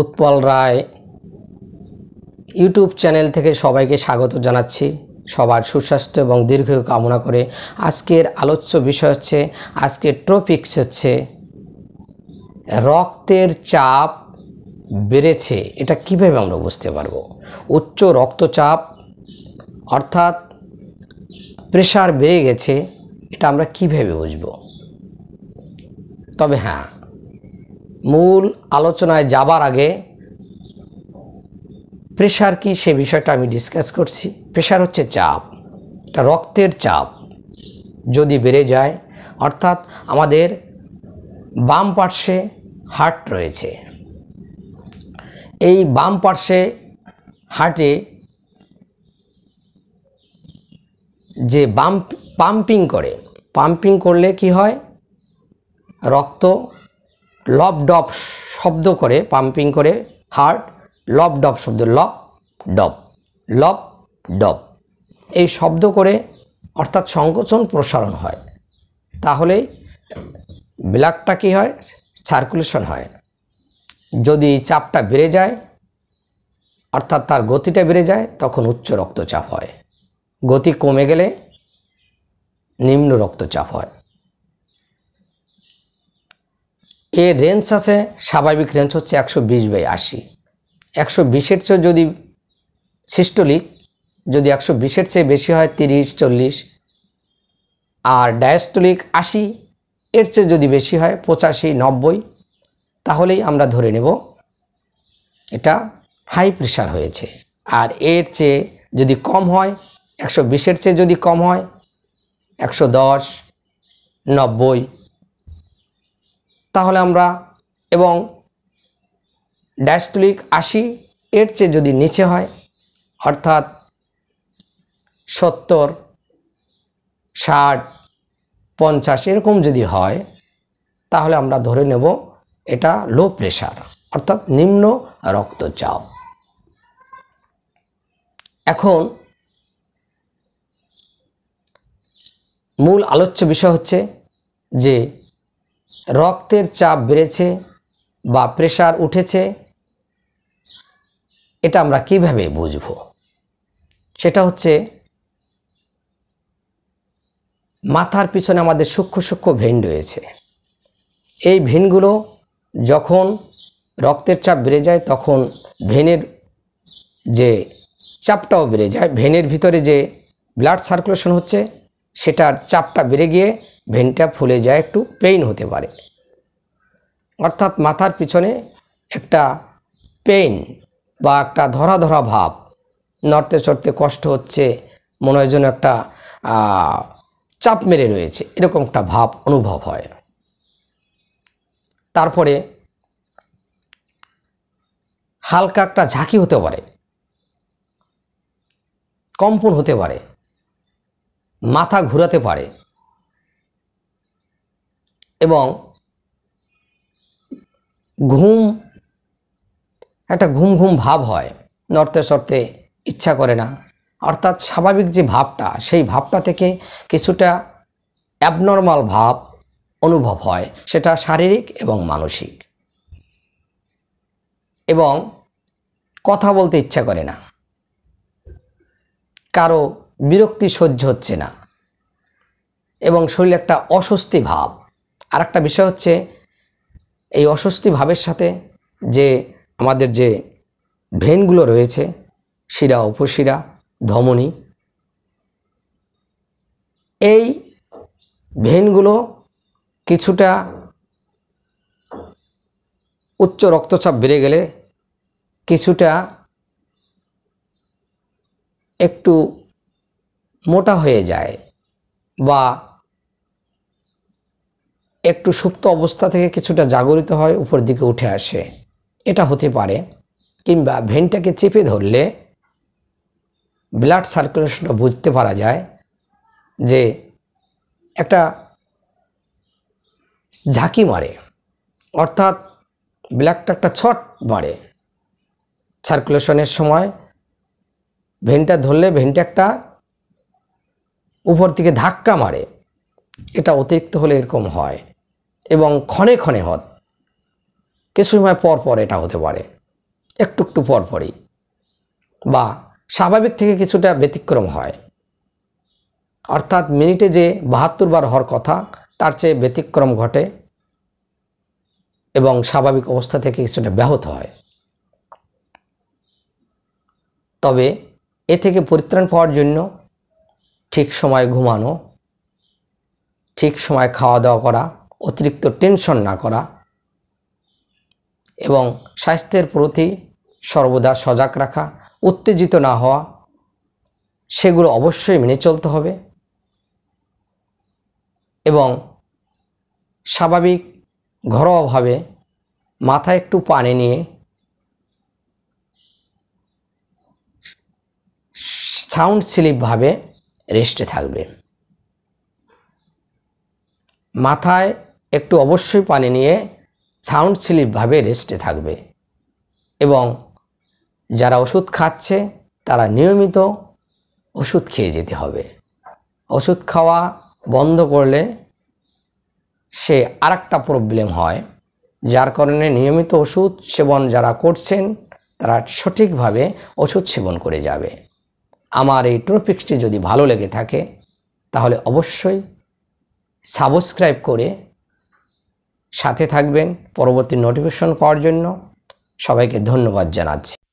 উৎপল রায় YouTube channel থেকে সবাইকে স্বাগত জানাচ্ছি সবার সুস্বাস্থ্য এবং দীর্ঘ কামনা করে আজকের আলোচ্য বিষয় হচ্ছে আজকের টপিকস হচ্ছে রক্তের চাপ বেড়েছে এটা কিভাবে আমরা বুঝতে পারব উচ্চ রক্তচাপ অর্থাৎ প্রেশার বেড়ে গেছে এটা আমরা কিভাবে বুঝব তবে হ্যাঁ মূল আলোচনায় যাবার আগে প্রেশার কি সে বিষয়টা আমি ডিসকাস করছি প্রেশার হচ্ছে চাপ এটা রক্তের চাপ যদি বেড়ে যায় অর্থাৎ আমাদের বাম পার্শ্বে হার্ট রয়েছে এই বাম পার্শ্বে হার্টে যে বাম পাম্পিং করে পাম্পিং করলে কি হয় রক্ত লব ডব শব্দ করে পাম্পিং করে হার্ট লব ডব শব্দ লব ডব লব ডব এই শব্দ করে অর্থাৎ সংকোচন প্রসারণ হয় তাহলে ব্লাডটা কী হয় সার্কুলেশন হয় যদি চাপটা বেড়ে যায় অর্থাৎ তার গতিটা বেড়ে যায় তখন উচ্চ রক্তচাপ হয় গতি কমে গেলে নিম্ন রক্তচাপ হয় এর রেঞ্জ আছে স্বাভাবিক রেঞ্জ হচ্ছে একশো বিশ বাই আশি একশো বিশের চেয়ে যদি সিস্টোলিক যদি একশো বিশের চেয়ে বেশি হয় তিরিশ চল্লিশ আর ডায়াস্টোলিক আশি এর চেয়ে যদি বেশি হয় পঁচাশি নব্বই তাহলেই আমরা ধরে নেব এটা হাই প্রেশার হয়েছে আর এর চেয়ে যদি কম হয় একশো বিশের চেয়ে যদি কম হয় একশো দশ নব্বই তাহলে আমরা এবং ড্যাশতুলিক আশি এর চেয়ে যদি নিচে হয় অর্থাৎ সত্তর ষাট পঞ্চাশ এরকম যদি হয় তাহলে আমরা ধরে নেব এটা লো প্রেশার অর্থাৎ নিম্ন রক্তচাপ এখন মূল আলোচ্য বিষয় হচ্ছে যে রক্তের চাপ বেড়েছে বা প্রেশার উঠেছে এটা আমরা কিভাবে বুঝব সেটা হচ্ছে মাথার পিছনে আমাদের সূক্ষ্ম সূক্ষ্ম ভেন রয়েছে এই ভেনগুলো যখন রক্তের চাপ বেড়ে যায় তখন ভেনের যে চাপটাও বেড়ে যায় ভেনের ভিতরে যে ব্লাড সার্কুলেশন হচ্ছে সেটার চাপটা বেড়ে গিয়ে ভেনটা ফুলে যায় একটু পেইন হতে পারে অর্থাৎ মাথার পিছনে একটা পেইন বা একটা ধরা ধরা ভাব নড়তে চড়তে কষ্ট হচ্ছে মনে হয় যেন একটা চাপ মেরে রয়েছে এরকম একটা ভাব অনুভব হয় তারপরে হালকা একটা ঝাঁকি হতে পারে কম্পন হতে পারে মাথা ঘুরাতে পারে এবং ঘুম একটা ঘুম ঘুম ভাব হয় নর্তে সর্তে ইচ্ছা করে না অর্থাৎ স্বাভাবিক যে ভাবটা সেই ভাবটা থেকে কিছুটা অ্যাবনর্মাল ভাব অনুভব হয় সেটা শারীরিক এবং মানসিক এবং কথা বলতে ইচ্ছা করে না কারো বিরক্তি সহ্য হচ্ছে না এবং শরীরে একটা অস্বস্তি ভাব আর একটা বিষয় হচ্ছে এই অস্বস্তি ভাবের সাথে যে আমাদের যে ভেনগুলো রয়েছে শিরা উপশিরা ধমনী এই ভেনগুলো কিছুটা উচ্চ রক্তচাপ বেড়ে গেলে কিছুটা একটু মোটা হয়ে যায় বা একটু সুপ্ত অবস্থা থেকে কিছুটা জাগরিত হয় উপর দিকে উঠে আসে এটা হতে পারে কিংবা ভেনটাকে চেপে ধরলে ব্লাড সার্কুলেশনটা বুঝতে পারা যায় যে একটা ঝাঁকি মারে অর্থাৎ ব্লাডটা একটা ছট মারে সার্কুলেশনের সময় ভেনটা ধরলে ভেনটা একটা উপর থেকে ধাক্কা মারে এটা অতিরিক্ত হলে এরকম হয় এবং ক্ষণে ক্ষণে হত কিছু সময় পর পর এটা হতে পারে একটু একটু পর পরই বা স্বাভাবিক থেকে কিছুটা ব্যতিক্রম হয় অর্থাৎ মিনিটে যে বাহাত্তর বার হওয়ার কথা তার চেয়ে ব্যতিক্রম ঘটে এবং স্বাভাবিক অবস্থা থেকে কিছুটা ব্যাহত হয় তবে এ থেকে পরিত্রাণ পাওয়ার জন্য ঠিক সময় ঘুমানো ঠিক সময় খাওয়া দাওয়া করা অতিরিক্ত টেনশন না করা এবং স্বাস্থ্যের প্রতি সর্বদা সজাগ রাখা উত্তেজিত না হওয়া সেগুলো অবশ্যই মেনে চলতে হবে এবং স্বাভাবিক ঘরোয়াভাবে মাথায় একটু পানি নিয়ে সাউন্ড স্লিপভাবে রেস্টে থাকবে মাথায় একটু অবশ্যই পানি নিয়ে সাউন্ড স্লিপভাবে রেস্টে থাকবে এবং যারা ওষুধ খাচ্ছে তারা নিয়মিত ওষুধ খেয়ে যেতে হবে ওষুধ খাওয়া বন্ধ করলে সে আর একটা প্রবলেম হয় যার কারণে নিয়মিত ওষুধ সেবন যারা করছেন তারা সঠিকভাবে ওষুধ সেবন করে যাবে আমার এই টপিক্সটি যদি ভালো লেগে থাকে তাহলে অবশ্যই সাবস্ক্রাইব করে সাথে থাকবেন পরবর্তী নোটিফিকেশন পাওয়ার জন্য সবাইকে ধন্যবাদ জানাচ্ছি